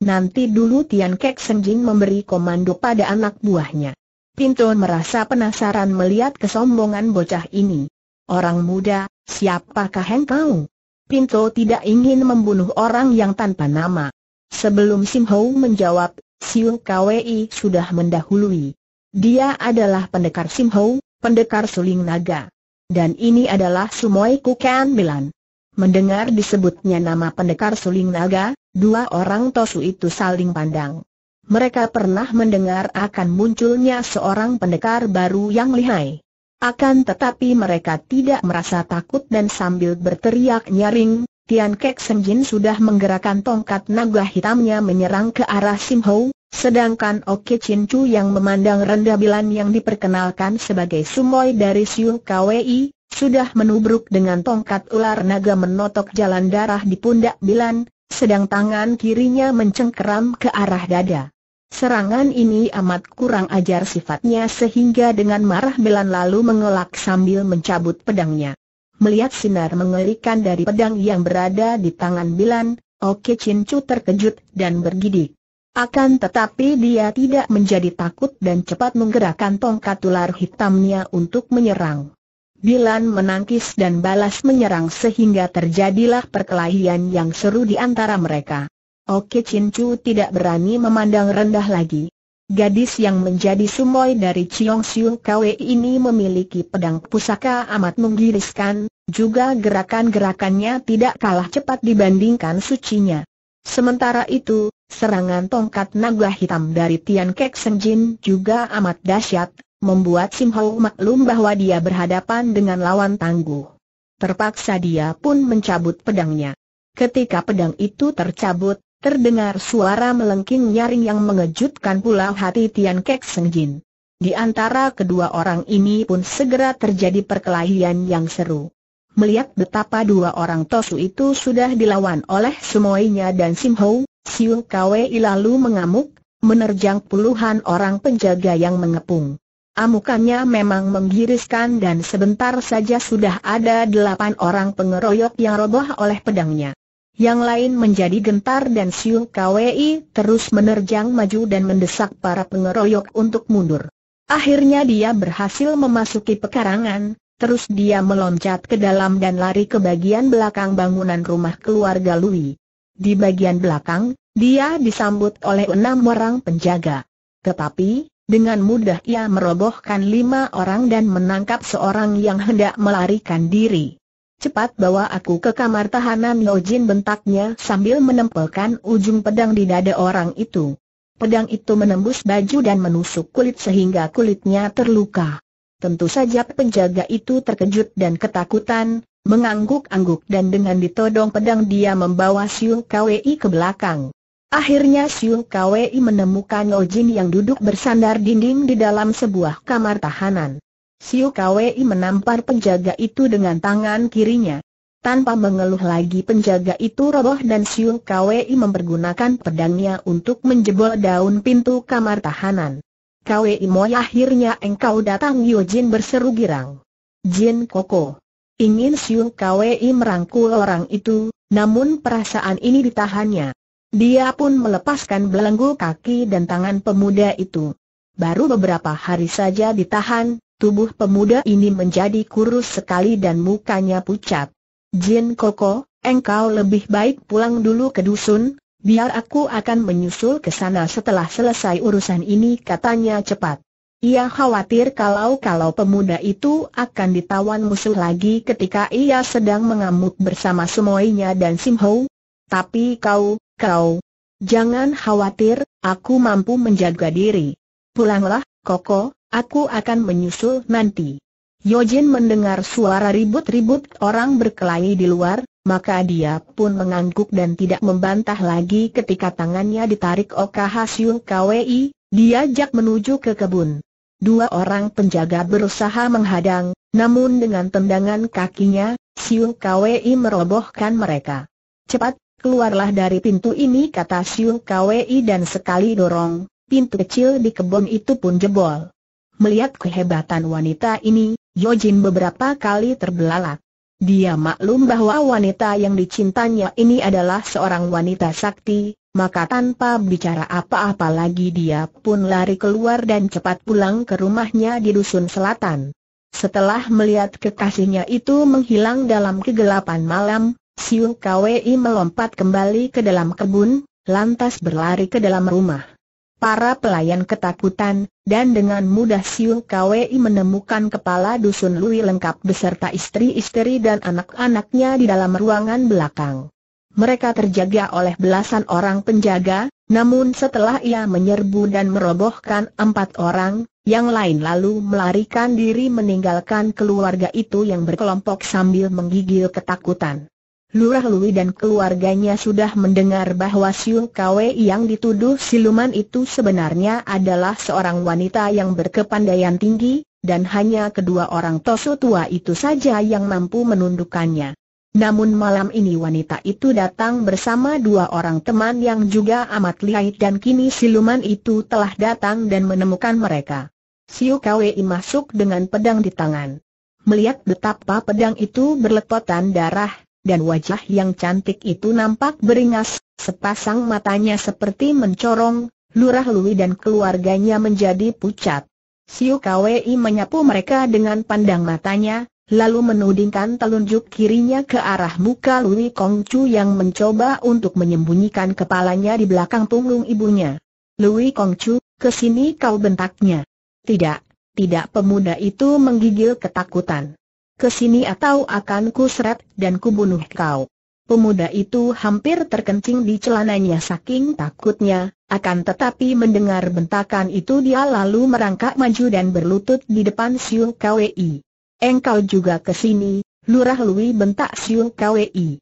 Nanti dulu Tian Kek Senjing memberi komando pada anak buahnya. Pintu merasa penasaran melihat kesombongan bocah ini. Orang muda, siapakah engkau? Pinto tidak ingin membunuh orang yang tanpa nama. Sebelum Sim Hou menjawab, Siu Kwei sudah mendahului. Dia adalah pendekar Sim Hou, pendekar suling naga. Dan ini adalah Sumoy Kukan Milan. Mendengar disebutnya nama pendekar suling naga, dua orang Tosu itu saling pandang. Mereka pernah mendengar akan munculnya seorang pendekar baru yang lihai. Akan tetapi mereka tidak merasa takut dan sambil berteriak nyaring, Tian Kek Senjin sudah menggerakkan tongkat naga hitamnya menyerang ke arah Sim Ho, sedangkan Oke Chin Chu yang memandang rendah bilan yang diperkenalkan sebagai sumoy dari Siu Kwei, sudah menubruk dengan tongkat ular naga menotok jalan darah di pundak bilan, sedang tangan kirinya mencengkeram ke arah dada. Serangan ini amat kurang ajar sifatnya sehingga dengan marah Belan lalu mengelak sambil mencabut pedangnya. Melihat sinar mengerikan dari pedang yang berada di tangan Bilan, Oke Cincu terkejut dan bergidik. Akan tetapi dia tidak menjadi takut dan cepat menggerakkan tongkat ular hitamnya untuk menyerang. Bilan menangkis dan balas menyerang sehingga terjadilah perkelahian yang seru di antara mereka. Oke Chin Chu tidak berani memandang rendah lagi. Gadis yang menjadi sumoy dari Chiong Siu Kwe ini memiliki pedang pusaka amat menggiriskan, juga gerakan-gerakannya tidak kalah cepat dibandingkan sucinya. Sementara itu, serangan tongkat naga hitam dari Tian Kek Seng Jin juga amat dahsyat, membuat Sim Hau maklum bahwa dia berhadapan dengan lawan tangguh. Terpaksa dia pun mencabut pedangnya. Ketika pedang itu tercabut, Terdengar suara melengking nyaring yang mengejutkan pula hati Tian Kek Seng Jin. Di antara kedua orang ini pun segera terjadi perkelahian yang seru. Melihat betapa dua orang Tosu itu sudah dilawan oleh semuanya dan Sim Ho, Siu Kwe lalu mengamuk, menerjang puluhan orang penjaga yang mengepung. Amukannya memang menggiriskan dan sebentar saja sudah ada delapan orang pengeroyok yang roboh oleh pedangnya. Yang lain menjadi gentar dan siung Kwi terus menerjang maju dan mendesak para pengeroyok untuk mundur. Akhirnya dia berhasil memasuki pekarangan, terus dia meloncat ke dalam dan lari ke bagian belakang bangunan rumah keluarga Lui. Di bagian belakang, dia disambut oleh enam orang penjaga. Tetapi, dengan mudah ia merobohkan lima orang dan menangkap seorang yang hendak melarikan diri. Cepat bawa aku ke kamar tahanan Lojin bentaknya sambil menempelkan ujung pedang di dada orang itu. Pedang itu menembus baju dan menusuk kulit sehingga kulitnya terluka. Tentu saja penjaga itu terkejut dan ketakutan, mengangguk-angguk dan dengan ditodong pedang dia membawa Siu Kwei ke belakang. Akhirnya Siu Kwei menemukan Lojin yang duduk bersandar dinding di dalam sebuah kamar tahanan. Siu Kwei menampar penjaga itu dengan tangan kirinya. Tanpa mengeluh lagi penjaga itu roboh dan Siu Kwei mempergunakan pedangnya untuk menjebol daun pintu kamar tahanan. Kwei Moi akhirnya engkau datang Yu Jin berseru girang. Jin Koko. Ingin Siu Kwei merangkul orang itu, namun perasaan ini ditahannya. Dia pun melepaskan belenggu kaki dan tangan pemuda itu. Baru beberapa hari saja ditahan, Tubuh pemuda ini menjadi kurus sekali dan mukanya pucat. Jin Koko, engkau lebih baik pulang dulu ke dusun, biar aku akan menyusul ke sana setelah selesai urusan ini katanya cepat. Ia khawatir kalau-kalau pemuda itu akan ditawan musuh lagi ketika ia sedang mengamuk bersama semuanya dan Sim Ho. Tapi kau, kau, jangan khawatir, aku mampu menjaga diri. Pulanglah, Koko, aku akan menyusul nanti. Yojin mendengar suara ribut-ribut orang berkelahi di luar, maka dia pun mengangguk dan tidak membantah lagi ketika tangannya ditarik Oka Hasyul Kwi, diajak menuju ke kebun. Dua orang penjaga berusaha menghadang, namun dengan tendangan kakinya, Siu Kwi merobohkan mereka. Cepat, keluarlah dari pintu ini kata Siu Kwi dan sekali dorong, pintu kecil di kebun itu pun jebol. Melihat kehebatan wanita ini, Yojin beberapa kali terbelalak. Dia maklum bahwa wanita yang dicintanya ini adalah seorang wanita sakti, maka tanpa bicara apa-apa lagi dia pun lari keluar dan cepat pulang ke rumahnya di dusun selatan. Setelah melihat kekasihnya itu menghilang dalam kegelapan malam, Siu Kwei melompat kembali ke dalam kebun, lantas berlari ke dalam rumah. Para pelayan ketakutan, dan dengan mudah Siu Kwei menemukan kepala dusun Lui lengkap beserta istri-istri dan anak-anaknya di dalam ruangan belakang. Mereka terjaga oleh belasan orang penjaga, namun setelah ia menyerbu dan merobohkan empat orang, yang lain lalu melarikan diri meninggalkan keluarga itu yang berkelompok sambil menggigil ketakutan. Lurah Lui dan keluarganya sudah mendengar bahwa Siu Kwe yang dituduh siluman itu sebenarnya adalah seorang wanita yang berkepandaian tinggi, dan hanya kedua orang Tosu tua itu saja yang mampu menundukkannya. Namun malam ini wanita itu datang bersama dua orang teman yang juga amat lihai dan kini siluman itu telah datang dan menemukan mereka. Siu Kwe masuk dengan pedang di tangan. Melihat betapa pedang itu berlepotan darah, dan wajah yang cantik itu nampak beringas, sepasang matanya seperti mencorong, Lurah Lui dan keluarganya menjadi pucat. Siu Kwei menyapu mereka dengan pandang matanya, lalu menudingkan telunjuk kirinya ke arah muka Lui Kong Chu yang mencoba untuk menyembunyikan kepalanya di belakang punggung ibunya. Lui Kong Chu, kesini kau bentaknya. Tidak, tidak pemuda itu menggigil ketakutan kesini atau akan seret dan kubunuh kau. Pemuda itu hampir terkencing di celananya saking takutnya, akan tetapi mendengar bentakan itu dia lalu merangkak maju dan berlutut di depan Siu KWI. Engkau juga kesini, Lurah Lui bentak Siu KWI.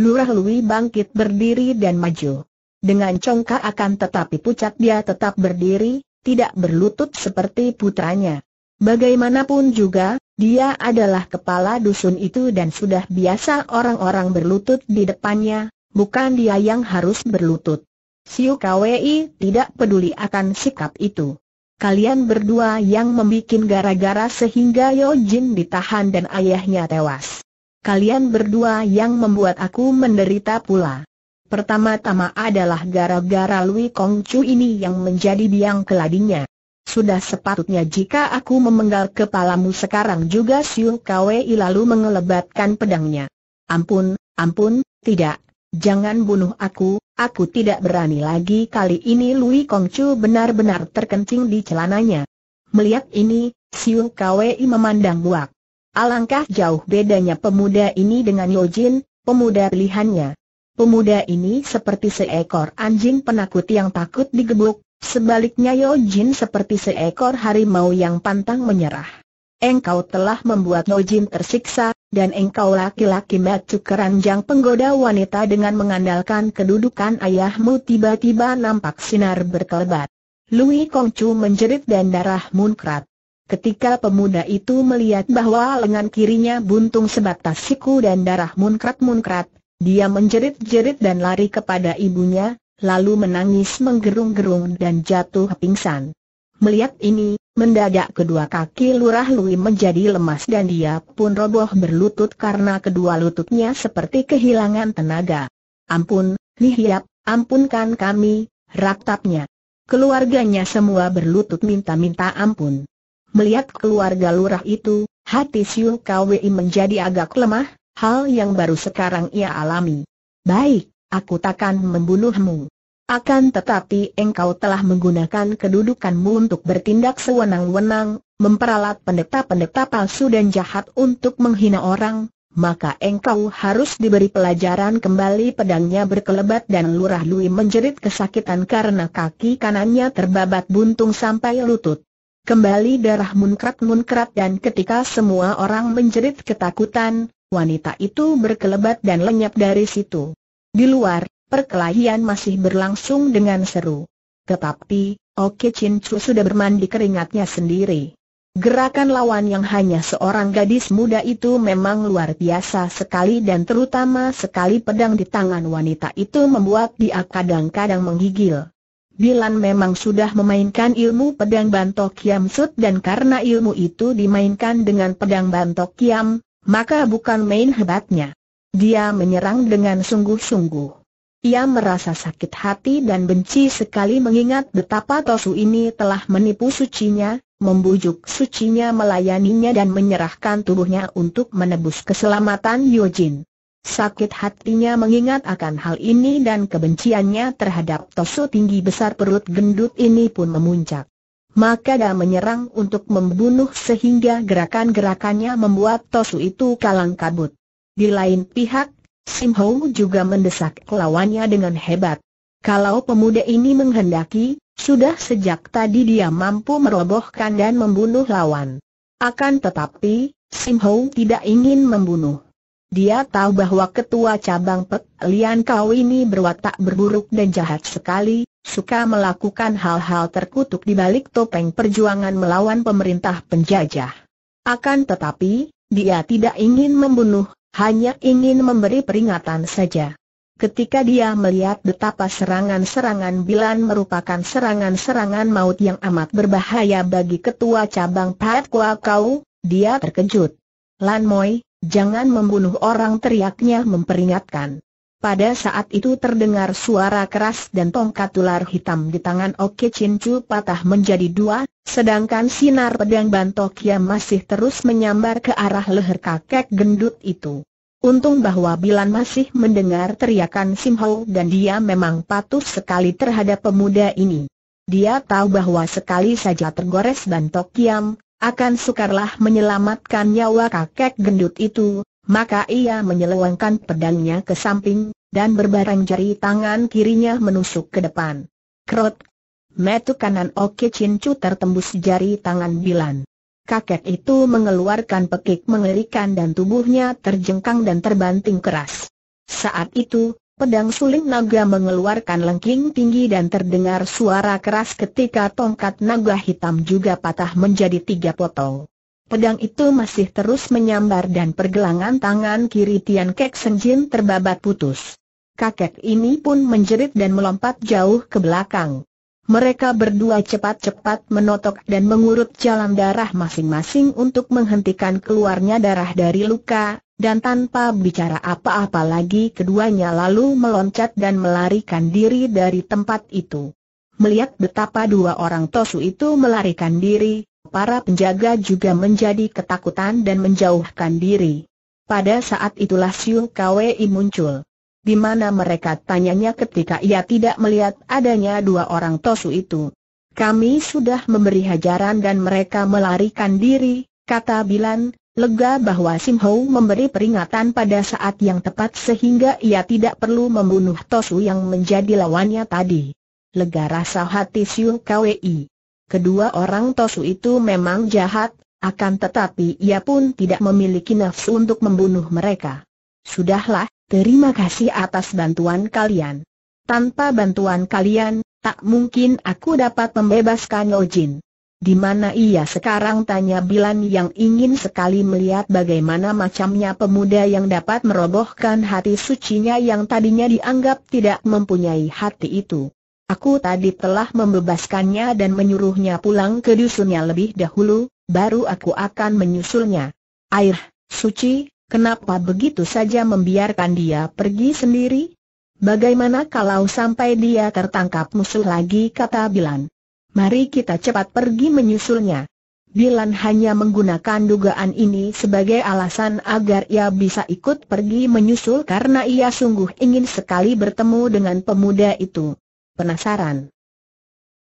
Lurah Lui bangkit berdiri dan maju. Dengan congkak akan tetapi pucat dia tetap berdiri, tidak berlutut seperti putranya. Bagaimanapun juga, dia adalah kepala dusun itu dan sudah biasa orang-orang berlutut di depannya, bukan dia yang harus berlutut. Siu Kwei tidak peduli akan sikap itu. Kalian berdua yang membuat gara-gara sehingga Yo Jin ditahan dan ayahnya tewas. Kalian berdua yang membuat aku menderita pula. Pertama-tama adalah gara-gara Lui Kong Chu ini yang menjadi biang keladinya. Sudah sepatutnya jika aku memenggal kepalamu sekarang juga Siu Kwei lalu mengelebatkan pedangnya. Ampun, ampun, tidak, jangan bunuh aku, aku tidak berani lagi kali ini Lui Chu benar-benar terkencing di celananya. Melihat ini, Siu Kwei memandang buak. Alangkah jauh bedanya pemuda ini dengan Yojin, pemuda pilihannya. Pemuda ini seperti seekor anjing penakut yang takut digebuk, Sebaliknya Yo Jin seperti seekor harimau yang pantang menyerah. Engkau telah membuat Jin tersiksa, dan engkau laki-laki matu keranjang penggoda wanita dengan mengandalkan kedudukan ayahmu tiba-tiba nampak sinar berkelebat. Lui Kong Chu menjerit dan darah munkrat. Ketika pemuda itu melihat bahwa lengan kirinya buntung sebatas siku dan darah munkrat-munkrat, dia menjerit-jerit dan lari kepada ibunya, lalu menangis menggerung-gerung dan jatuh pingsan. Melihat ini, mendadak kedua kaki Lurah Lui menjadi lemas dan dia pun roboh berlutut karena kedua lututnya seperti kehilangan tenaga. Ampun, Nihiap, ampunkan kami, raptapnya. Keluarganya semua berlutut minta-minta ampun. Melihat keluarga lurah itu, hati siung Kwi menjadi agak lemah, hal yang baru sekarang ia alami. Baik, aku takkan membunuhmu. Akan tetapi engkau telah menggunakan kedudukanmu untuk bertindak sewenang-wenang, memperalat pendeta-pendeta palsu dan jahat untuk menghina orang, maka engkau harus diberi pelajaran kembali pedangnya berkelebat dan lurah Lui menjerit kesakitan karena kaki kanannya terbabat buntung sampai lutut. Kembali darah munkrat-munkrat dan ketika semua orang menjerit ketakutan, wanita itu berkelebat dan lenyap dari situ. Di luar, perkelahian masih berlangsung dengan seru. Tetapi, Oke Chin Chu sudah bermandi keringatnya sendiri. Gerakan lawan yang hanya seorang gadis muda itu memang luar biasa sekali dan terutama sekali pedang di tangan wanita itu membuat dia kadang-kadang menggigil. Bilan memang sudah memainkan ilmu pedang bantok kiam sud dan karena ilmu itu dimainkan dengan pedang bantok kiam, maka bukan main hebatnya. Dia menyerang dengan sungguh-sungguh. Ia merasa sakit hati dan benci sekali mengingat betapa Tosu ini telah menipu sucinya, membujuk sucinya melayaninya dan menyerahkan tubuhnya untuk menebus keselamatan Yojin. Sakit hatinya mengingat akan hal ini dan kebenciannya terhadap Tosu tinggi besar perut gendut ini pun memuncak. Maka dia menyerang untuk membunuh sehingga gerakan-gerakannya membuat Tosu itu kalang kabut. Di lain pihak, Sim Hong juga mendesak lawannya dengan hebat. Kalau pemuda ini menghendaki, sudah sejak tadi dia mampu merobohkan dan membunuh lawan. Akan tetapi, Sim Hou tidak ingin membunuh. Dia tahu bahwa ketua cabang Pek Lian Kau ini berwatak berburuk dan jahat sekali, suka melakukan hal-hal terkutuk di balik topeng perjuangan melawan pemerintah penjajah. Akan tetapi, dia tidak ingin membunuh, hanya ingin memberi peringatan saja. Ketika dia melihat betapa serangan-serangan Bilan merupakan serangan-serangan maut yang amat berbahaya bagi ketua cabang Pat Kua Kau, dia terkejut. Lan Moi, jangan membunuh orang teriaknya memperingatkan. Pada saat itu terdengar suara keras dan tongkat ular hitam di tangan Oke Chin patah menjadi dua, sedangkan sinar pedang Bantokia masih terus menyambar ke arah leher kakek gendut itu. Untung bahwa Bilan masih mendengar teriakan Sim dan dia memang patuh sekali terhadap pemuda ini. Dia tahu bahwa sekali saja tergores Bantokya, akan sukarlah menyelamatkan nyawa kakek gendut itu, maka ia menyelewengkan pedangnya ke samping, dan berbareng jari tangan kirinya menusuk ke depan. Krot! Metu kanan Oke Cincu tertembus jari tangan Bilan. Kakek itu mengeluarkan pekik mengerikan dan tubuhnya terjengkang dan terbanting keras. Saat itu, pedang suling naga mengeluarkan lengking tinggi dan terdengar suara keras ketika tongkat naga hitam juga patah menjadi tiga potong. Pedang itu masih terus menyambar dan pergelangan tangan kiri Tian Kek Senjin terbabat putus. Kakek ini pun menjerit dan melompat jauh ke belakang. Mereka berdua cepat-cepat menotok dan mengurut jalan darah masing-masing untuk menghentikan keluarnya darah dari luka, dan tanpa bicara apa-apa lagi keduanya lalu meloncat dan melarikan diri dari tempat itu. Melihat betapa dua orang Tosu itu melarikan diri, Para penjaga juga menjadi ketakutan dan menjauhkan diri. Pada saat itulah Siu Kwei muncul. Di mana mereka tanyanya ketika ia tidak melihat adanya dua orang tosu itu. Kami sudah memberi hajaran dan mereka melarikan diri, kata Bilan, lega bahwa Sim Hou memberi peringatan pada saat yang tepat sehingga ia tidak perlu membunuh Tosu yang menjadi lawannya tadi. Lega rasa hati Siu Kwei. Kedua orang Tosu itu memang jahat, akan tetapi ia pun tidak memiliki nafsu untuk membunuh mereka. Sudahlah, terima kasih atas bantuan kalian. Tanpa bantuan kalian, tak mungkin aku dapat membebaskan Ojin. Di mana ia sekarang tanya Bilan yang ingin sekali melihat bagaimana macamnya pemuda yang dapat merobohkan hati sucinya yang tadinya dianggap tidak mempunyai hati itu. Aku tadi telah membebaskannya dan menyuruhnya pulang ke dusunnya lebih dahulu, baru aku akan menyusulnya. Air, suci, kenapa begitu saja membiarkan dia pergi sendiri? Bagaimana kalau sampai dia tertangkap musuh lagi kata Bilan. Mari kita cepat pergi menyusulnya. Bilan hanya menggunakan dugaan ini sebagai alasan agar ia bisa ikut pergi menyusul karena ia sungguh ingin sekali bertemu dengan pemuda itu penasaran.